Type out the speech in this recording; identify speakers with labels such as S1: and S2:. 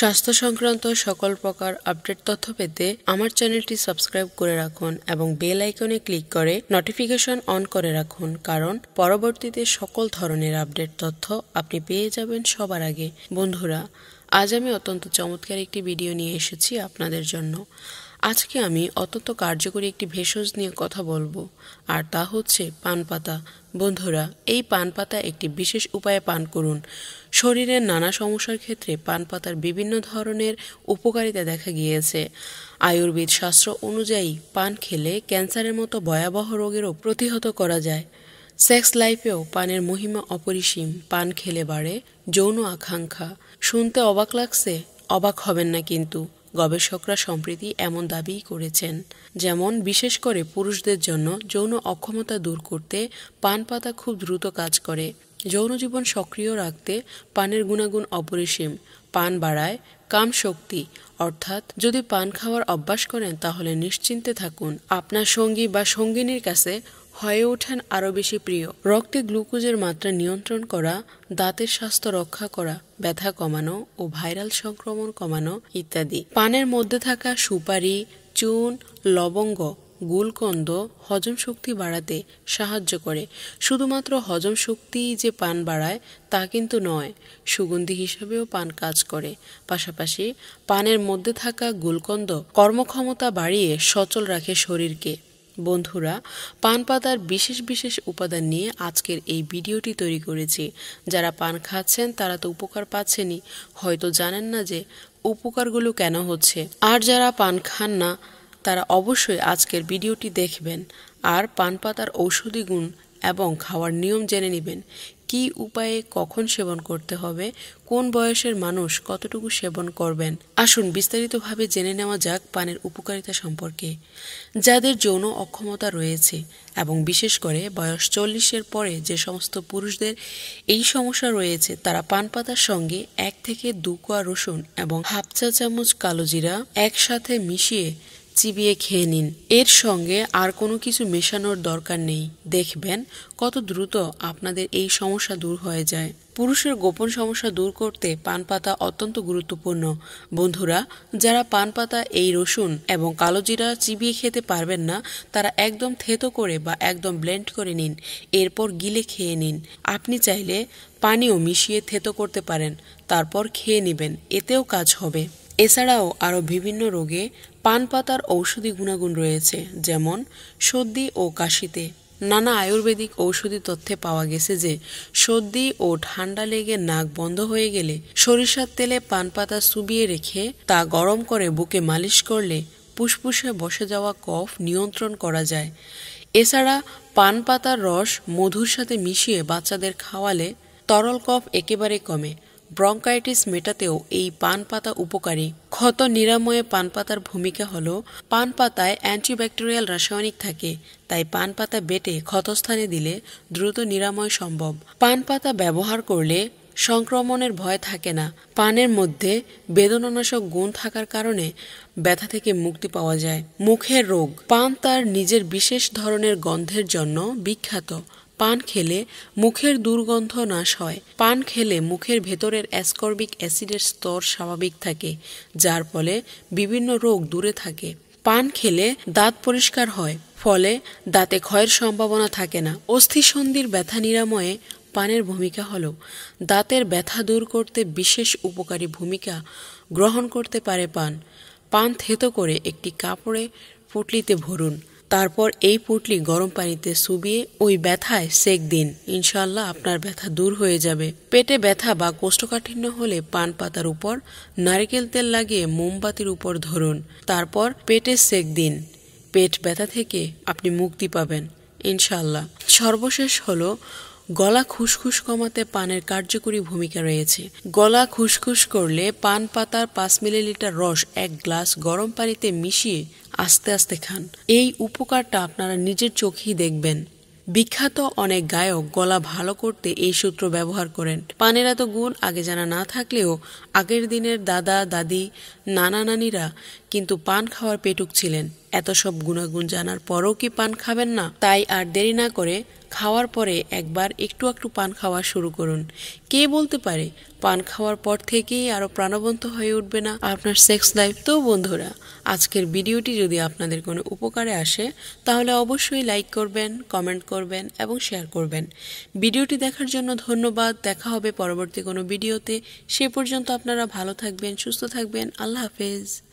S1: স্বাস্থ্য সংক্রান্ত সকল প্রকার আপডেট তথ্য পেতে আমার চ্যানেলটি সাবস্ক্রাইব করে রাখুন এবং বেল আইকনে ক্লিক করে নোটিফিকেশন অন করে রাখুন কারণ পরবর্তীতে সকল ধরনের আপডেট তথ্য আপনি পেয়ে যাবেন সবার আগে বন্ধুরা আজ আমি অত্যন্ত চমৎকার একটি ভিডিও নিয়ে এসেছি আপনাদের জন্য আজকে আমি অত্যন্ত কার্যকরী একটি ভেষজ নিয়ে কথা বলবো আর তা হচ্ছে পানপাতা বন্ধুরা এই পানপাতা একটি বিশেষ উপায়ে পান করুন শরীরের নানা সমস্যার ক্ষেত্রে পানপাতার বিভিন্ন ধরনের উপকারিতা দেখা গিয়েছে আয়ুর্বেদ শাস্ত্র অনুযায়ী পান খেলে ক্যান্সারের মতো ভয়াবহ রোগেরও প্রতিহত করা যায় সেক্স লাইফেও পানের মহিমা অপরিসীম পান খেলে বাড়ে যৌন আকাঙ্ক্ষা শুনতে অবাক লাগছে অবাক হবেন না কিন্তু গবেষকরা সম্প্রতি এমন দাবি করেছেন যেমন বিশেষ করে পুরুষদের জন্য যৌন অক্ষমতা দূর করতে পান পাতা খুব দ্রুত কাজ করে যৌন জীবন সক্রিয় রাখতে পানের গুণাগুণ অপরিসীম পান বাড়ায় কাম শক্তি অর্থাৎ যদি পান খাওয়ার অভ্যাস করেন তাহলে নিশ্চিন্তে থাকুন আপনার সঙ্গী বা সঙ্গিনীর কাছে হয়ে ওঠেন আরও বেশি প্রিয় রক্তে গ্লুকোজের মাত্রা নিয়ন্ত্রণ করা দাঁতের স্বাস্থ্য রক্ষা করা ব্যথা কমানো ও ভাইরাল সংক্রমণ কমানো ইত্যাদি পানের মধ্যে থাকা সুপারি চুন লবঙ্গ গুলকন্দ হজম শক্তি বাড়াতে সাহায্য করে শুধুমাত্র হজম শক্তিই যে পান বাড়ায় তা কিন্তু নয় সুগন্ধি হিসাবেও পান কাজ করে পাশাপাশি পানের মধ্যে থাকা গুলকন্দ কর্মক্ষমতা বাড়িয়ে সচল রাখে শরীরকে বন্ধুরা পান পাতার বিশেষ বিশেষ উপাদান নিয়ে আজকের এই ভিডিওটি তৈরি করেছি যারা পান খাচ্ছেন তারা তো উপকার পাচ্ছেনই হয়তো জানেন না যে উপকারগুলো কেন হচ্ছে আর যারা পান খান না তারা অবশ্যই আজকের ভিডিওটি দেখবেন আর পান পাতার ঔষধি গুণ এবং খাওয়ার নিয়ম জেনে নেবেন কি উপায়ে কখন সেবন করতে হবে কোন বয়সের মানুষ কতটুকু সেবন করবেন আসুন বিস্তারিতভাবে জেনে নেওয়া যাক পানের উপকারিতা সম্পর্কে যাদের যৌন অক্ষমতা রয়েছে এবং বিশেষ করে বয়স চল্লিশের পরে যে সমস্ত পুরুষদের এই সমস্যা রয়েছে তারা পান পাতার সঙ্গে এক থেকে দু কোয়া রসুন এবং হাফ চা চামচ কালোজিরা একসাথে মিশিয়ে চিবিয়ে খেয়ে নিন এর সঙ্গে আর কোনো কিছু মেশানোর দরকার নেই দেখবেন কত দ্রুত আপনাদের এই সমস্যা দূর হয়ে যায় পুরুষের গোপন সমস্যা দূর করতে পান পাতা অত্যন্ত গুরুত্বপূর্ণ বন্ধুরা যারা পান পাতা এই রসুন এবং কালোজিরা চিবিয়ে খেতে পারবেন না তারা একদম থেতো করে বা একদম ব্লেন্ড করে নিন এরপর গিলে খেয়ে নিন আপনি চাইলে পানিও মিশিয়ে থেতো করতে পারেন তারপর খেয়ে নেবেন এতেও কাজ হবে এছাড়াও আরও বিভিন্ন রোগে পান পাতার ঔষধি গুণাগুণ রয়েছে যেমন সর্দি ও কাশিতে নানা আয়ুর্বেদিক ঔষধি তথ্যে পাওয়া গেছে যে সর্দি ও ঠান্ডা লেগে নাক বন্ধ হয়ে গেলে সরিষার তেলে পান পাতা চুবিয়ে রেখে তা গরম করে বুকে মালিশ করলে ফুসফুসে বসে যাওয়া কফ নিয়ন্ত্রণ করা যায় এছাড়া পান পাতার রস মধুর সাথে মিশিয়ে বাচ্চাদের খাওয়ালে তরল কফ একেবারে কমে ব্রঙ্কাইটিস মেটাতেও এই পান পাতা উপকারী ক্ষত নিরাময়ে পান পাতার ভূমিকা হল পান পাতায় অ্যান্টিব্যাকটেরিয়াল রাসায়নিক থাকে তাই পান পাতা বেটে ক্ষতস্থানে দিলে দ্রুত নিরাময় সম্ভব পান পাতা ব্যবহার করলে সংক্রমণের ভয় থাকে না পানের মধ্যে বেদনানাশক গুণ থাকার কারণে ব্যথা থেকে মুক্তি পাওয়া যায় মুখের রোগ পান তার নিজের বিশেষ ধরনের গন্ধের জন্য বিখ্যাত পান খেলে মুখের দুর্গন্ধ নাশ হয় পান খেলে মুখের ভেতরের অ্যাসকর্বিক অ্যাসিডের স্তর স্বাভাবিক থাকে যার ফলে বিভিন্ন রোগ দূরে থাকে পান খেলে দাঁত পরিষ্কার হয় ফলে দাঁতে ক্ষয়ের সম্ভাবনা থাকে না অস্থিসন্ধির ব্যথা নিরাময়ে পানের ভূমিকা হল দাঁতের ব্যথা দূর করতে বিশেষ উপকারী ভূমিকা গ্রহণ করতে পারে পান পান থেতো করে একটি কাপড়ে পুটলিতে ভরুন তারপর এই পুটলি গরম পানিতে সুবিয়ে ওই ব্যথায় সেক দিন ইনশাল্লাহ আপনার ব্যথা দূর হয়ে যাবে পেটে ব্যথা বা কোষ্ঠকাঠিন্য হলে পান পাতার উপর নারিকেল তেল লাগিয়ে মোমবাতির উপর ধরুন তারপর পেটে সেক দিন পেট ব্যথা থেকে আপনি মুক্তি পাবেন ইনশাল্লাহ সর্বশেষ হলো গলা খুসখুস কমাতে পানের কার্যকরী ভূমিকা রয়েছে গলা খুশখুশ করলে পান পাতার পাঁচ মিলিলিটার রস এক গ্লাস গরম পানিতে মিশিয়ে আস্তে আস্তে খান এই উপকারটা আপনারা নিজের চোখেই দেখবেন বিখ্যাত অনেক গায়ক গলা ভালো করতে এই সূত্র ব্যবহার করেন পানের এত গুণ আগে জানা না থাকলেও আগের দিনের দাদা দাদি নানা নানিরা কিন্তু পান খাওয়ার পেটুক ছিলেন এত সব গুণাগুণ জানার পরও কি পান খাবেন না তাই আর দেরি না করে খাওয়ার পরে একবার একটু একটু পান খাওয়া শুরু করুন কে বলতে পারে পান খাওয়ার পর থেকেই আরও প্রাণবন্ত হয়ে উঠবে না আপনার সেক্স লাইফ তো বন্ধুরা আজকের ভিডিওটি যদি আপনাদের কোনো উপকারে আসে তাহলে অবশ্যই লাইক করবেন কমেন্ট করবেন এবং শেয়ার করবেন ভিডিওটি দেখার জন্য ধন্যবাদ দেখা হবে পরবর্তী কোনো ভিডিওতে সে পর্যন্ত আপনারা ভালো থাকবেন সুস্থ থাকবেন আল্লাহ হাফেজ